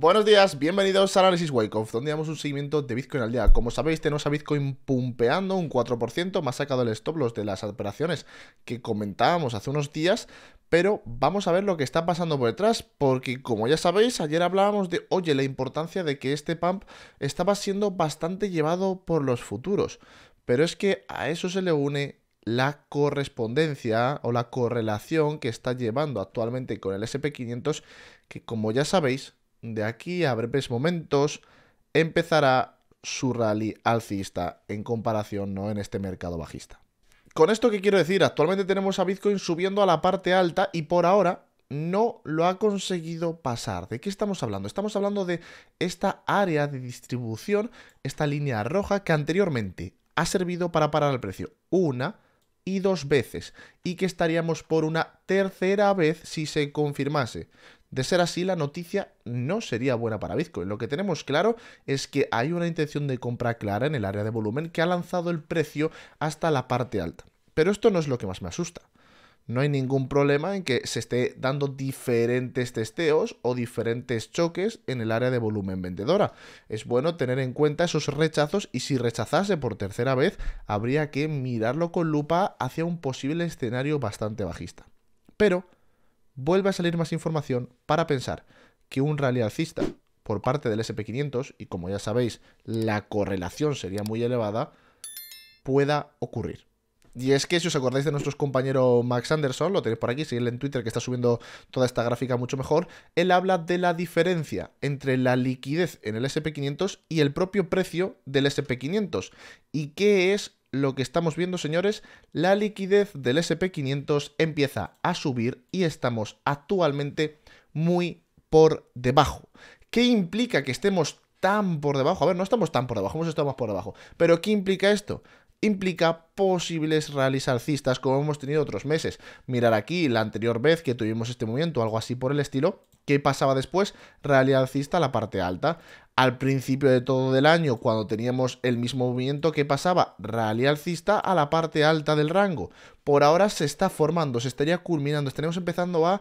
Buenos días, bienvenidos a Análisis Wyckoff, donde damos un seguimiento de Bitcoin al día. Como sabéis, tenemos a Bitcoin pumpeando un 4%, más sacado el stop loss de las operaciones que comentábamos hace unos días, pero vamos a ver lo que está pasando por detrás, porque como ya sabéis, ayer hablábamos de, oye, la importancia de que este pump estaba siendo bastante llevado por los futuros, pero es que a eso se le une la correspondencia o la correlación que está llevando actualmente con el SP500, que como ya sabéis, de aquí a breves momentos empezará su rally alcista en comparación ¿no? en este mercado bajista. Con esto que quiero decir, actualmente tenemos a Bitcoin subiendo a la parte alta y por ahora no lo ha conseguido pasar. ¿De qué estamos hablando? Estamos hablando de esta área de distribución, esta línea roja que anteriormente ha servido para parar el precio una y dos veces y que estaríamos por una tercera vez si se confirmase. De ser así, la noticia no sería buena para Bitcoin. Lo que tenemos claro es que hay una intención de compra clara en el área de volumen que ha lanzado el precio hasta la parte alta. Pero esto no es lo que más me asusta. No hay ningún problema en que se esté dando diferentes testeos o diferentes choques en el área de volumen vendedora. Es bueno tener en cuenta esos rechazos y si rechazase por tercera vez, habría que mirarlo con lupa hacia un posible escenario bastante bajista. Pero vuelve a salir más información para pensar que un rally alcista por parte del SP500, y como ya sabéis, la correlación sería muy elevada, pueda ocurrir. Y es que si os acordáis de nuestro compañero Max Anderson, lo tenéis por aquí, él en Twitter que está subiendo toda esta gráfica mucho mejor, él habla de la diferencia entre la liquidez en el SP500 y el propio precio del SP500. ¿Y qué es lo que estamos viendo, señores, la liquidez del SP500 empieza a subir y estamos actualmente muy por debajo. ¿Qué implica que estemos tan por debajo? A ver, no estamos tan por debajo, hemos estado más por debajo. Pero ¿qué implica esto? implica posibles rallies alcistas como hemos tenido otros meses. Mirar aquí la anterior vez que tuvimos este movimiento, algo así por el estilo, ¿Qué pasaba después? Rally alcista a la parte alta. Al principio de todo el año, cuando teníamos el mismo movimiento, ¿qué pasaba? Rally alcista a la parte alta del rango. Por ahora se está formando, se estaría culminando, estaríamos empezando a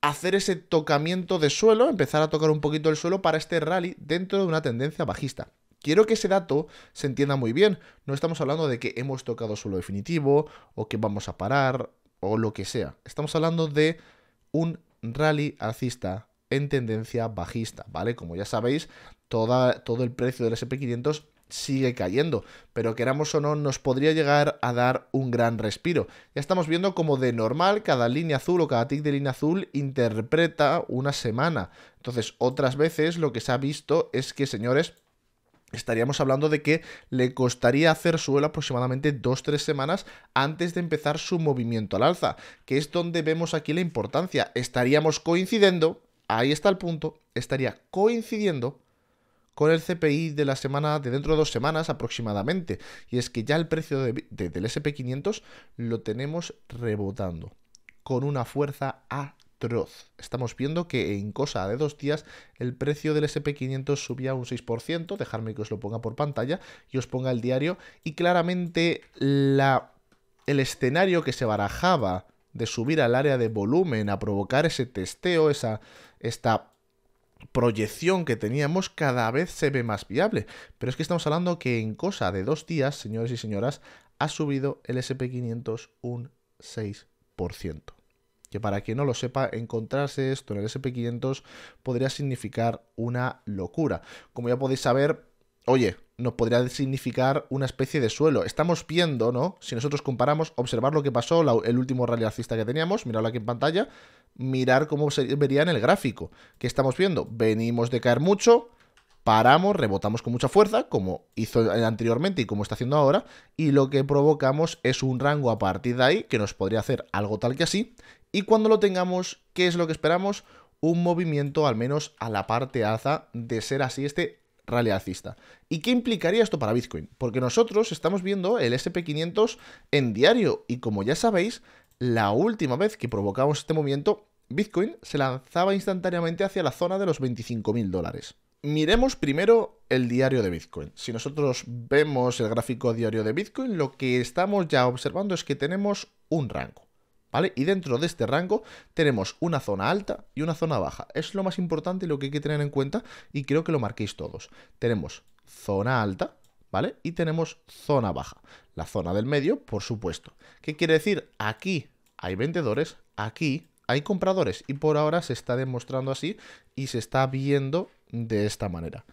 hacer ese tocamiento de suelo, empezar a tocar un poquito el suelo para este rally dentro de una tendencia bajista. Quiero que ese dato se entienda muy bien. No estamos hablando de que hemos tocado suelo definitivo o que vamos a parar o lo que sea. Estamos hablando de un rally alcista en tendencia bajista, ¿vale? Como ya sabéis, todo el precio del SP500 sigue cayendo, pero queramos o no, nos podría llegar a dar un gran respiro. Ya estamos viendo como de normal cada línea azul o cada tick de línea azul interpreta una semana. Entonces, otras veces lo que se ha visto es que, señores, estaríamos hablando de que le costaría hacer suelo aproximadamente 2-3 semanas antes de empezar su movimiento al alza, que es donde vemos aquí la importancia. Estaríamos coincidiendo, ahí está el punto, estaría coincidiendo con el CPI de la semana de dentro de dos semanas aproximadamente. Y es que ya el precio del SP500 lo tenemos rebotando con una fuerza a Estamos viendo que en cosa de dos días el precio del SP500 subía un 6%, dejadme que os lo ponga por pantalla y os ponga el diario, y claramente la, el escenario que se barajaba de subir al área de volumen, a provocar ese testeo, esa, esta proyección que teníamos cada vez se ve más viable. Pero es que estamos hablando que en cosa de dos días, señores y señoras, ha subido el SP500 un 6% que para quien no lo sepa, encontrarse esto en el SP500 podría significar una locura. Como ya podéis saber, oye, nos podría significar una especie de suelo. Estamos viendo, ¿no? Si nosotros comparamos, observar lo que pasó, el último rally alcista que teníamos, miradlo aquí en pantalla, mirar cómo se vería en el gráfico. ¿Qué estamos viendo? Venimos de caer mucho, paramos, rebotamos con mucha fuerza, como hizo anteriormente y como está haciendo ahora, y lo que provocamos es un rango a partir de ahí que nos podría hacer algo tal que así, y cuando lo tengamos, ¿qué es lo que esperamos? Un movimiento al menos a la parte alza de ser así este rally alcista. ¿Y qué implicaría esto para Bitcoin? Porque nosotros estamos viendo el SP500 en diario y como ya sabéis, la última vez que provocamos este movimiento, Bitcoin se lanzaba instantáneamente hacia la zona de los 25.000 dólares. Miremos primero el diario de Bitcoin. Si nosotros vemos el gráfico diario de Bitcoin, lo que estamos ya observando es que tenemos un rango, ¿vale? Y dentro de este rango tenemos una zona alta y una zona baja. Es lo más importante y lo que hay que tener en cuenta y creo que lo marquéis todos. Tenemos zona alta, ¿vale? Y tenemos zona baja. La zona del medio, por supuesto. ¿Qué quiere decir? Aquí hay vendedores, aquí hay compradores y por ahora se está demostrando así y se está viendo de esta manera.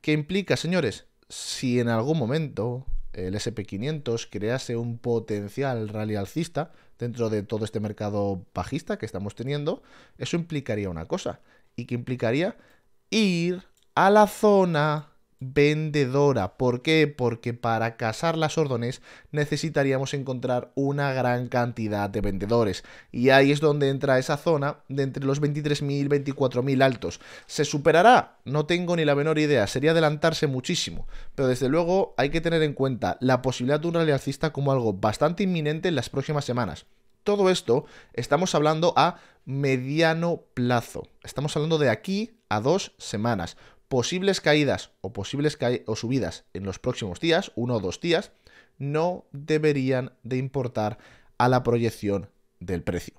¿Qué implica, señores? Si en algún momento el SP500 crease un potencial rally alcista dentro de todo este mercado bajista que estamos teniendo, eso implicaría una cosa, y que implicaría ir a la zona vendedora. ¿Por qué? Porque para casar las órdenes necesitaríamos encontrar una gran cantidad de vendedores. Y ahí es donde entra esa zona de entre los 23.000 24.000 altos. ¿Se superará? No tengo ni la menor idea. Sería adelantarse muchísimo. Pero desde luego hay que tener en cuenta la posibilidad de un rally alcista como algo bastante inminente en las próximas semanas. Todo esto estamos hablando a mediano plazo. Estamos hablando de aquí a dos semanas posibles caídas o posibles subidas en los próximos días, uno o dos días, no deberían de importar a la proyección del precio.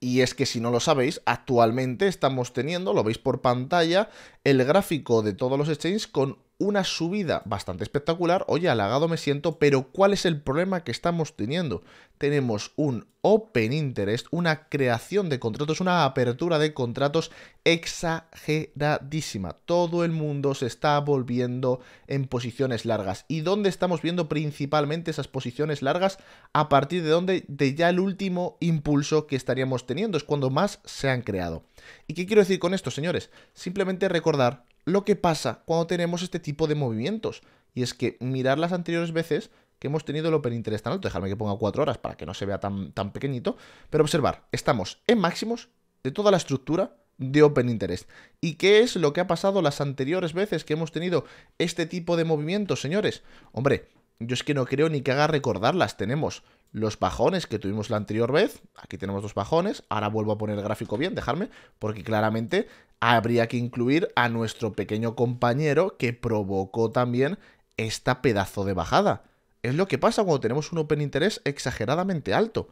Y es que si no lo sabéis, actualmente estamos teniendo, lo veis por pantalla, el gráfico de todos los exchanges con una subida bastante espectacular. Oye, halagado me siento, pero ¿cuál es el problema que estamos teniendo? Tenemos un open interest, una creación de contratos, una apertura de contratos exageradísima. Todo el mundo se está volviendo en posiciones largas. ¿Y dónde estamos viendo principalmente esas posiciones largas? A partir de dónde de ya el último impulso que estaríamos teniendo, es cuando más se han creado. ¿Y qué quiero decir con esto, señores? Simplemente recordar lo que pasa cuando tenemos este tipo de movimientos. Y es que mirar las anteriores veces que hemos tenido el Open Interest tan alto, dejarme que ponga cuatro horas para que no se vea tan, tan pequeñito, pero observar, estamos en máximos de toda la estructura de Open Interest. ¿Y qué es lo que ha pasado las anteriores veces que hemos tenido este tipo de movimientos, señores? Hombre, yo es que no creo ni que haga recordarlas. Tenemos los bajones que tuvimos la anterior vez. Aquí tenemos dos bajones. Ahora vuelvo a poner el gráfico bien, dejarme, porque claramente habría que incluir a nuestro pequeño compañero que provocó también esta pedazo de bajada. Es lo que pasa cuando tenemos un open interés exageradamente alto.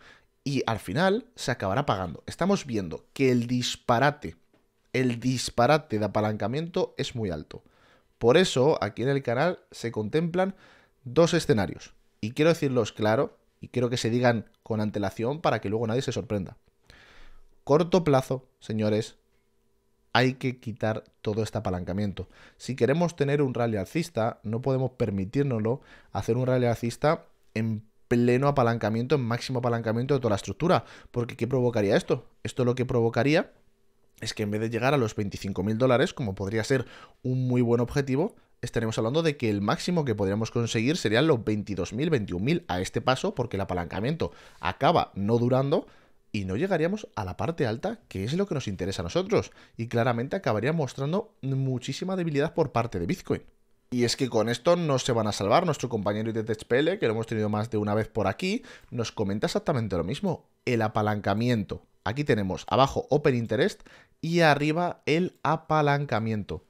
Y al final se acabará pagando. Estamos viendo que el disparate, el disparate de apalancamiento es muy alto. Por eso aquí en el canal se contemplan dos escenarios. Y quiero decirlos claro y quiero que se digan con antelación para que luego nadie se sorprenda. Corto plazo, señores, hay que quitar todo este apalancamiento. Si queremos tener un rally alcista, no podemos permitirnoslo hacer un rally alcista en pleno apalancamiento, en máximo apalancamiento de toda la estructura. Porque ¿qué provocaría esto? Esto lo que provocaría es que en vez de llegar a los 25.000 dólares, como podría ser un muy buen objetivo, estaremos hablando de que el máximo que podríamos conseguir serían los 22.000, 21.000 a este paso, porque el apalancamiento acaba no durando y no llegaríamos a la parte alta, que es lo que nos interesa a nosotros, y claramente acabaría mostrando muchísima debilidad por parte de Bitcoin. Y es que con esto no se van a salvar. Nuestro compañero de TechPL, que lo hemos tenido más de una vez por aquí, nos comenta exactamente lo mismo. El apalancamiento. Aquí tenemos abajo Open Interest y arriba el apalancamiento.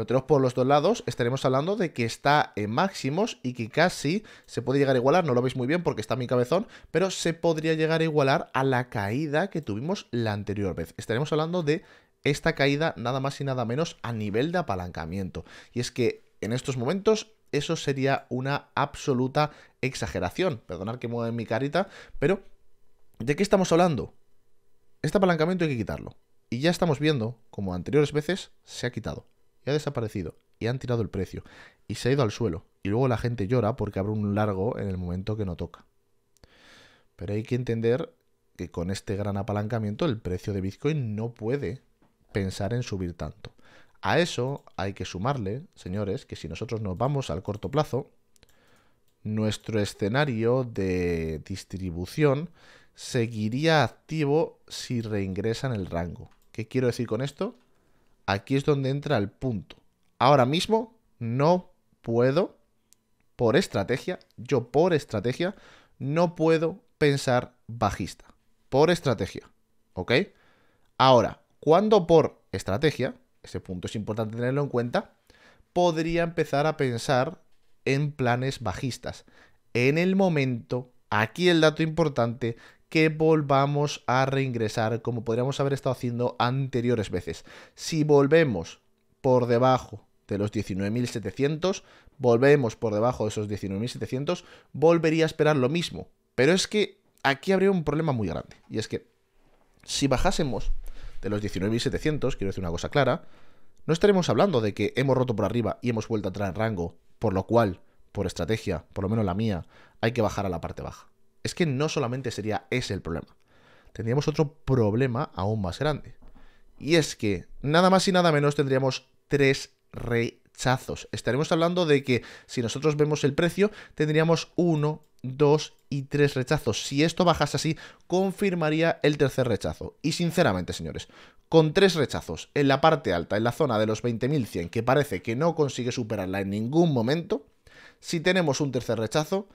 Pero tenemos por los dos lados, estaremos hablando de que está en máximos y que casi se puede llegar a igualar, no lo veis muy bien porque está mi cabezón, pero se podría llegar a igualar a la caída que tuvimos la anterior vez. Estaremos hablando de esta caída nada más y nada menos a nivel de apalancamiento. Y es que en estos momentos eso sería una absoluta exageración. Perdonad que mueva mi carita, pero ¿de qué estamos hablando? Este apalancamiento hay que quitarlo. Y ya estamos viendo, como anteriores veces, se ha quitado y ha desaparecido y han tirado el precio y se ha ido al suelo y luego la gente llora porque abre un largo en el momento que no toca. Pero hay que entender que con este gran apalancamiento el precio de Bitcoin no puede pensar en subir tanto. A eso hay que sumarle, señores, que si nosotros nos vamos al corto plazo, nuestro escenario de distribución seguiría activo si reingresa en el rango. ¿Qué quiero decir con esto? aquí es donde entra el punto. Ahora mismo no puedo, por estrategia, yo por estrategia, no puedo pensar bajista. Por estrategia, ¿ok? Ahora, cuando por estrategia, ese punto es importante tenerlo en cuenta, podría empezar a pensar en planes bajistas. En el momento, aquí el dato importante, que volvamos a reingresar como podríamos haber estado haciendo anteriores veces. Si volvemos por debajo de los 19.700, volvemos por debajo de esos 19.700, volvería a esperar lo mismo. Pero es que aquí habría un problema muy grande. Y es que si bajásemos de los 19.700, quiero decir una cosa clara, no estaremos hablando de que hemos roto por arriba y hemos vuelto a entrar en rango, por lo cual, por estrategia, por lo menos la mía, hay que bajar a la parte baja es que no solamente sería ese el problema. Tendríamos otro problema aún más grande. Y es que, nada más y nada menos, tendríamos tres rechazos. Estaremos hablando de que si nosotros vemos el precio, tendríamos uno, dos y tres rechazos. Si esto bajase así, confirmaría el tercer rechazo. Y sinceramente, señores, con tres rechazos en la parte alta, en la zona de los 20.100, que parece que no consigue superarla en ningún momento, si tenemos un tercer rechazo,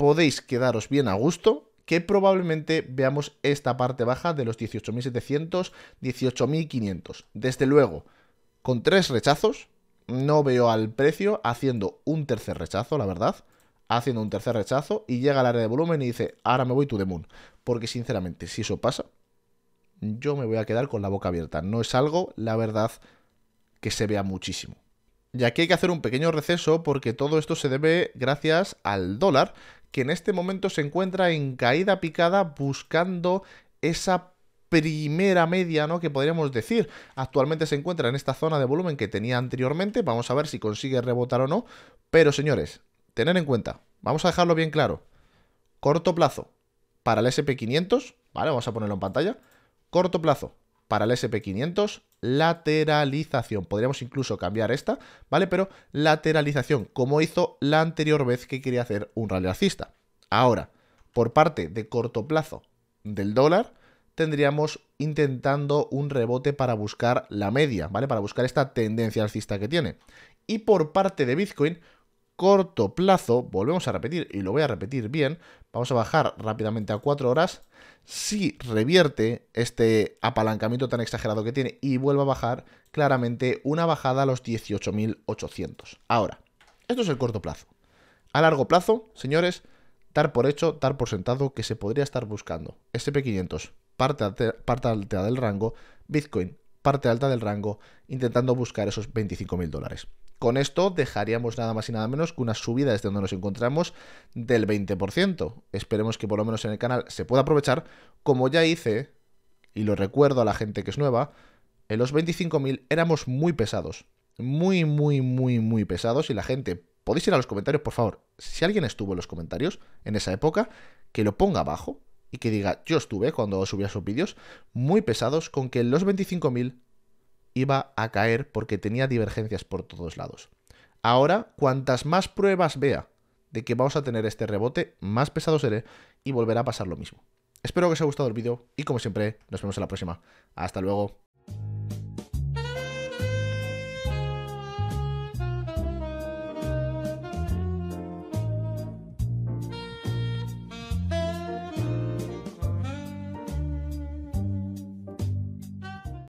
podéis quedaros bien a gusto que probablemente veamos esta parte baja de los 18.700, 18.500. Desde luego, con tres rechazos, no veo al precio haciendo un tercer rechazo, la verdad. Haciendo un tercer rechazo y llega al área de volumen y dice, ahora me voy to the moon. Porque sinceramente, si eso pasa, yo me voy a quedar con la boca abierta. No es algo, la verdad, que se vea muchísimo. Y aquí hay que hacer un pequeño receso porque todo esto se debe gracias al dólar que en este momento se encuentra en caída picada buscando esa primera media, ¿no? Que podríamos decir. Actualmente se encuentra en esta zona de volumen que tenía anteriormente. Vamos a ver si consigue rebotar o no. Pero señores, tener en cuenta, vamos a dejarlo bien claro. Corto plazo para el SP500, ¿vale? Vamos a ponerlo en pantalla. Corto plazo para el SP500, lateralización. Podríamos incluso cambiar esta, ¿vale? Pero lateralización, como hizo la anterior vez que quería hacer un rally alcista. Ahora, por parte de corto plazo del dólar, tendríamos intentando un rebote para buscar la media, ¿vale? Para buscar esta tendencia alcista que tiene. Y por parte de Bitcoin, corto plazo, volvemos a repetir y lo voy a repetir bien, vamos a bajar rápidamente a 4 horas, si revierte este apalancamiento tan exagerado que tiene y vuelve a bajar, claramente una bajada a los 18.800. Ahora, esto es el corto plazo. A largo plazo, señores, dar por hecho, dar por sentado que se podría estar buscando SP500, parte, alta, del rango, Bitcoin, parte alta del rango, intentando buscar esos 25.000 dólares. Con esto dejaríamos nada más y nada menos que una subida desde donde nos encontramos del 20%. Esperemos que por lo menos en el canal se pueda aprovechar, como ya hice, y lo recuerdo a la gente que es nueva, en los 25.000 éramos muy pesados. Muy, muy, muy, muy pesados y la gente podéis ir a los comentarios, por favor. Si alguien estuvo en los comentarios en esa época, que lo ponga abajo y que diga, yo estuve cuando subía sus vídeos muy pesados con que en los 25.000 iba a caer porque tenía divergencias por todos lados. Ahora, cuantas más pruebas vea de que vamos a tener este rebote, más pesado seré y volverá a pasar lo mismo. Espero que os haya gustado el vídeo y como siempre, nos vemos en la próxima. Hasta luego.